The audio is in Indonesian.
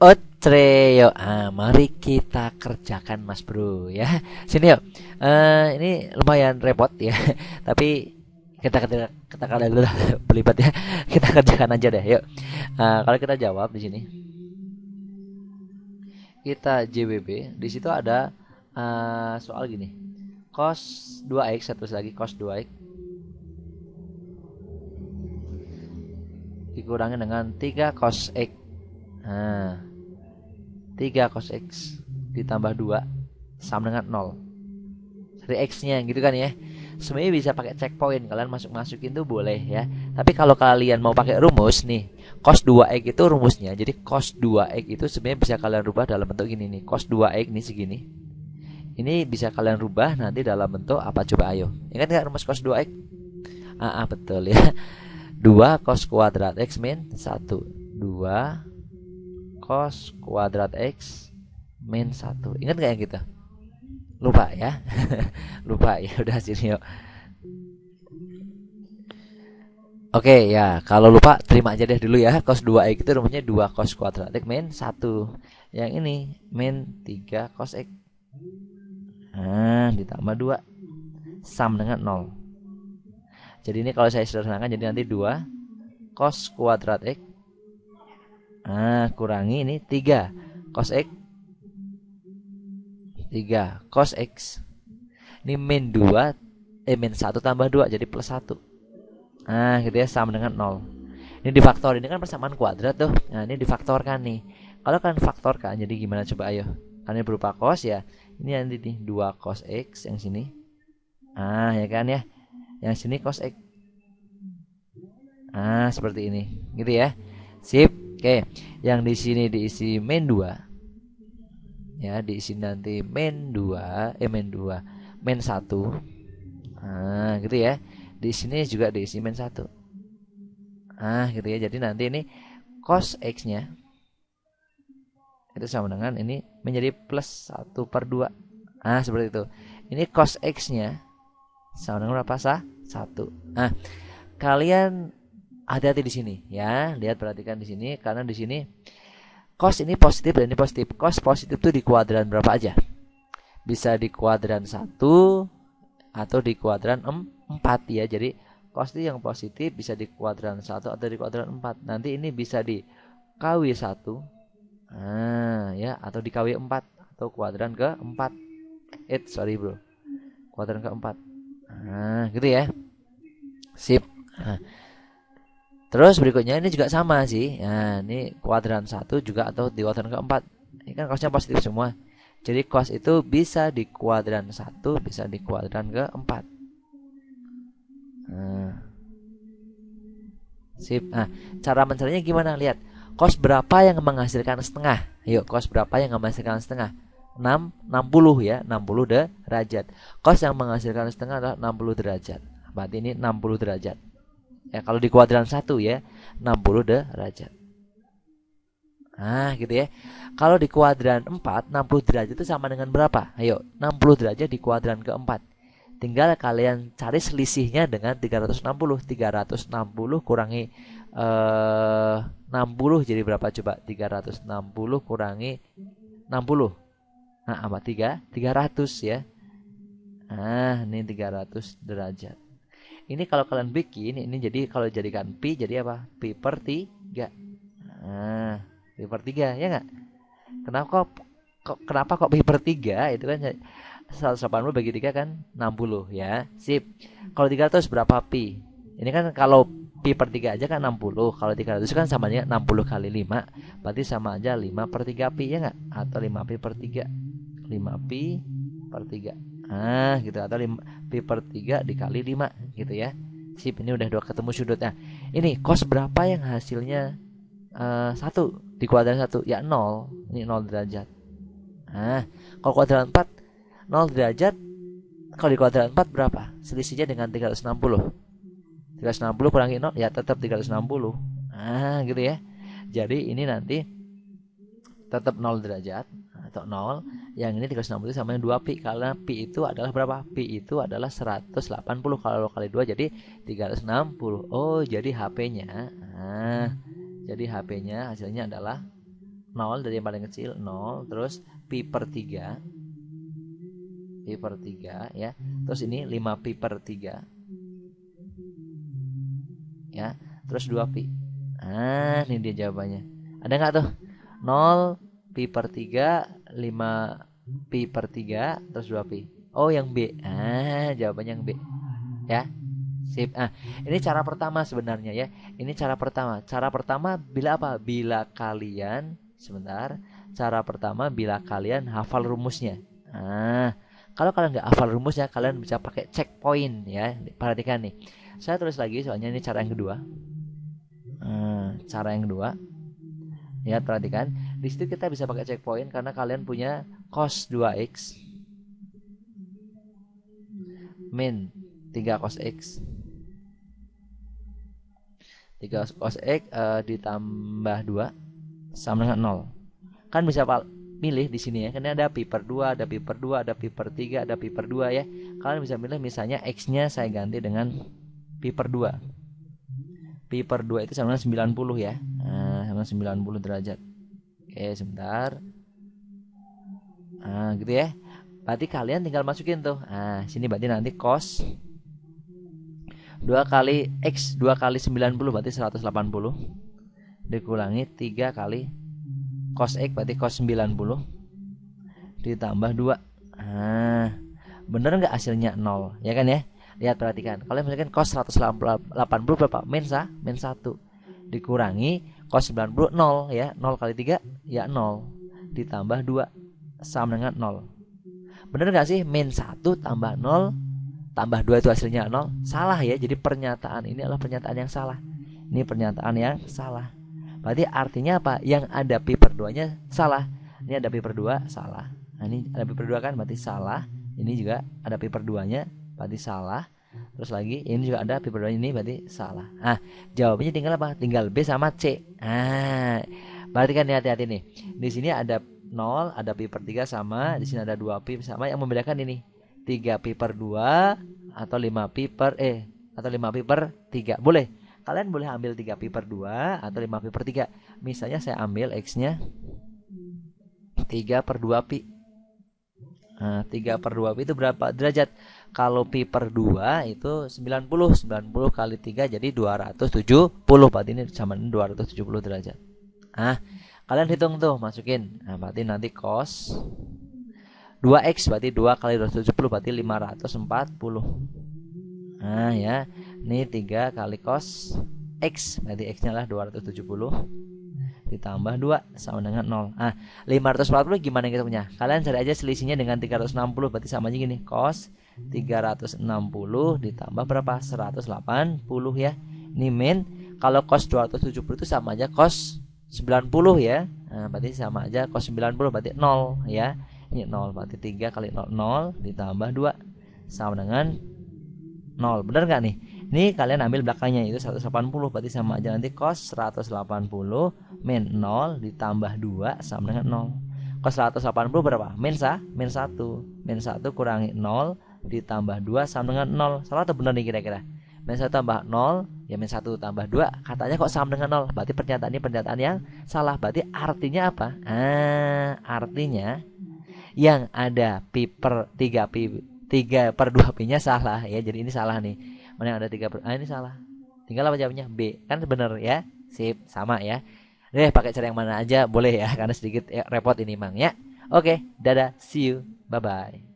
Otreo, ah, mari kita kerjakan mas bro ya. Sini yuk, uh, eh, ini lumayan repot ya, tapi kita kita kita kalian dulu lah ya. Kita kerjakan aja deh yuk. Uh, eh, kalau kita jawab di sini, kita JWB di situ ada uh, soal gini, cos 2x satu lagi cos 2x dikurangi dengan 3 cos x. Nah, 3 cos X ditambah 2 sama dengan 0 Dari X-nya gitu kan ya Sebenarnya bisa pakai checkpoint Kalian masuk-masukin tuh boleh ya Tapi kalau kalian mau pakai rumus nih Cos 2X itu rumusnya Jadi cos 2X itu sebenarnya bisa kalian rubah dalam bentuk gini nih Cos 2X nih segini Ini bisa kalian rubah nanti dalam bentuk apa coba ayo Ingat ya kan nggak rumus cos 2X? Ah, ah betul ya 2 cos kuadrat X min 1 2 cos kuadrat x min 1 ingat gak yang gitu lupa ya lupa ya udah sini yuk Oke okay, ya, kalau lupa terima aja deh dulu ya. Cos 2x itu rumusnya 2 cos kuadrat x min 1. Yang ini min 3 cos x. Nah, ditambah 2 Sam dengan 0. Jadi ini kalau saya sederhanakan jadi nanti 2 cos kuadrat x Nah, kurangi ini 3. Cos X 3. Cos X. Ini min 2, eh min 1 tambah 2 jadi plus 1. Nah, gitu ya sama dengan 0. Ini difaktor, ini kan persamaan kuadrat tuh. Nah, ini difaktorkan nih. Kalau kalian faktorkan jadi gimana coba ayo. ini berupa cos ya. Ini nanti nih 2 cos X yang sini. Ah, ya kan ya. Yang sini cos X. Ah, seperti ini. Gitu ya. Sip. Oke, yang di sini diisi main 2. Ya, diisi nanti main 2, eh main 2, main 1. Nah, gitu ya. Di sini juga diisi main 1. Ah, gitu ya. Jadi nanti ini cos x-nya itu sama dengan ini menjadi plus 1 per 2 ah seperti itu ini cos x nya sama dengan berapa sah? 1 Ah, kalian hati-hati di sini ya lihat perhatikan di sini karena di sini cos ini positif dan ini positif cos positif tuh di kuadran berapa aja bisa di kuadran satu atau di kuadran empat ya jadi cos yang positif bisa di kuadran satu atau di kuadran empat nanti ini bisa di KW1 nah, ya atau di KW4 atau kuadran ke empat eh sorry bro kuadran ke nah gitu ya sip nah Terus berikutnya ini juga sama sih. Nah, ini kuadran satu juga atau di kuadran keempat. Ini kan kosnya positif semua. Jadi kos itu bisa di kuadran satu, bisa di kuadran keempat. Nah. Sip. Nah, cara mencarinya gimana? Lihat. Kos berapa yang menghasilkan setengah? Yuk, kos berapa yang menghasilkan setengah? 6 60 ya, 60 derajat. Kos yang menghasilkan setengah adalah 60 derajat. Berarti ini 60 derajat ya kalau di kuadran satu ya 60 derajat Nah gitu ya Kalau di kuadran 4 60 derajat itu sama dengan berapa? Ayo 60 derajat di kuadran keempat Tinggal kalian cari selisihnya dengan 360 360 kurangi eh, 60 jadi berapa coba 360 kurangi 60 Nah sama 3 300 ya Nah ini 300 derajat ini kalau kalian bikin ini jadi kalau jadikan pi jadi apa? Pi per tiga Nah, pi per tiga ya nggak Kenapa kok, kok kenapa kok pi per tiga itu kan 180 ya, bagi tiga kan 60 ya. Sip. Kalau 300 berapa pi? Ini kan kalau pi per 3 aja kan 60. Kalau 300 kan sama dengan 60 kali 5 berarti sama aja 5 per 3 pi ya nggak Atau 5 pi per 3. 5 pi per 3 nah gitu atau lima, pi per 3 dikali 5 gitu ya sip ini udah dua ketemu sudutnya ini kos berapa yang hasilnya eh, satu uh, di kuadran satu ya 0 ini 0 derajat nah kalau kuadran 4 0 derajat kalau di kuadran 4 berapa selisihnya dengan 360 360 kurangi 0 ya tetap 360 nah gitu ya jadi ini nanti tetap 0 derajat atau 0 yang ini 360 sama dengan 2 pi karena pi itu adalah berapa pi itu adalah 180 kalau kali 2 jadi 360 oh jadi HP-nya nah, jadi HP-nya hasilnya adalah 0 dari yang paling kecil 0 terus pi per 3 pi per 3 ya terus ini 5 pi per 3 ya terus 2 pi ah ini dia jawabannya ada nggak tuh 0 pi per 3 5 hmm. pi per 3 terus 2 pi oh yang B ah jawabannya yang B ya sip ah ini cara pertama sebenarnya ya ini cara pertama cara pertama bila apa bila kalian sebentar cara pertama bila kalian hafal rumusnya ah kalau kalian nggak hafal rumusnya kalian bisa pakai checkpoint ya perhatikan nih saya tulis lagi soalnya ini cara yang kedua ah, cara yang kedua ya perhatikan di situ kita bisa pakai checkpoint karena kalian punya cos 2x min 3 cos x 3 cos x uh, ditambah 2 sama dengan 0 kan bisa milih di sini ya karena ada pi per 2 ada pi per 2 ada pi per 3 ada pi per 2 ya kalian bisa milih misalnya x nya saya ganti dengan pi per 2 pi per 2 itu sama dengan 90 ya nah, sama dengan 90 derajat oke sebentar nah, gitu ya berarti kalian tinggal masukin tuh nah sini berarti nanti cos 2 kali x 2 kali 90 berarti 180 dikurangi 3 kali cos x berarti cos 90 ditambah 2 nah bener nggak hasilnya 0 ya kan ya lihat perhatikan kalian misalkan cos 180 berapa min sa min 1 dikurangi kalau 90 0 ya, 0 kali 3 ya 0 ditambah 2 sama dengan 0. Bener gak sih min 1 tambah 0 tambah 2 itu hasilnya 0? Salah ya. Jadi pernyataan ini adalah pernyataan yang salah. Ini pernyataan yang salah. Berarti artinya apa? Yang ada pi per 2-nya salah. Ini ada pi per 2 salah. Nah, ini ada pi per 2 kan berarti salah. Ini juga ada pi per 2-nya berarti salah. Hmm. terus lagi ini juga ada hmm. people ini berarti salah ah jawabannya tinggal apa tinggal B sama C ah berarti kan hati-hati nih di sini ada 0 ada pi per 3 sama di sini ada 2 pi sama yang membedakan ini 3 pi per 2 atau 5 pi per eh atau 5 pi per 3 boleh kalian boleh ambil 3 pi per 2 atau 5 pi per 3 misalnya saya ambil x nya 3 per 2 pi nah, 3 per 2 pi itu berapa derajat kalau pi per 2 itu 90 90 kali 3 jadi 270 berarti ini sama 270 derajat nah kalian hitung tuh masukin nah, berarti nanti cos 2x berarti 2 kali 270 berarti 540 nah ya ini 3 kali cos x berarti x nya lah 270 ditambah 2 sama dengan 0 Nah 540 gimana yang kita punya Kalian cari aja selisihnya dengan 360 Berarti sama aja gini Cos 360 ditambah berapa 180 ya Ini min Kalau cos 270 itu sama aja cos 90 ya nah, Berarti sama aja cos 90 berarti 0 ya Ini 0 berarti 3 kali 0 0 ditambah 2 Sama dengan 0 Bener gak nih ini kalian ambil belakangnya itu 180 berarti sama aja nanti cos 180 min 0 ditambah 2 sama dengan 0 cos 180 berapa? min 1 min 1 min 1 kurangi 0 ditambah 2 sama dengan 0 salah atau benar nih kira-kira? min 1 tambah 0 ya min 1 tambah 2 katanya kok sama dengan 0 berarti pernyataan ini pernyataan yang salah berarti artinya apa? Ah, artinya yang ada pi per 3 pi 3 per 2 pi nya salah ya jadi ini salah nih mana yang ada tiga ah ini salah tinggal apa jawabnya B kan bener ya sip sama ya deh pakai cara yang mana aja boleh ya karena sedikit ya, repot ini mang ya oke dadah see you bye bye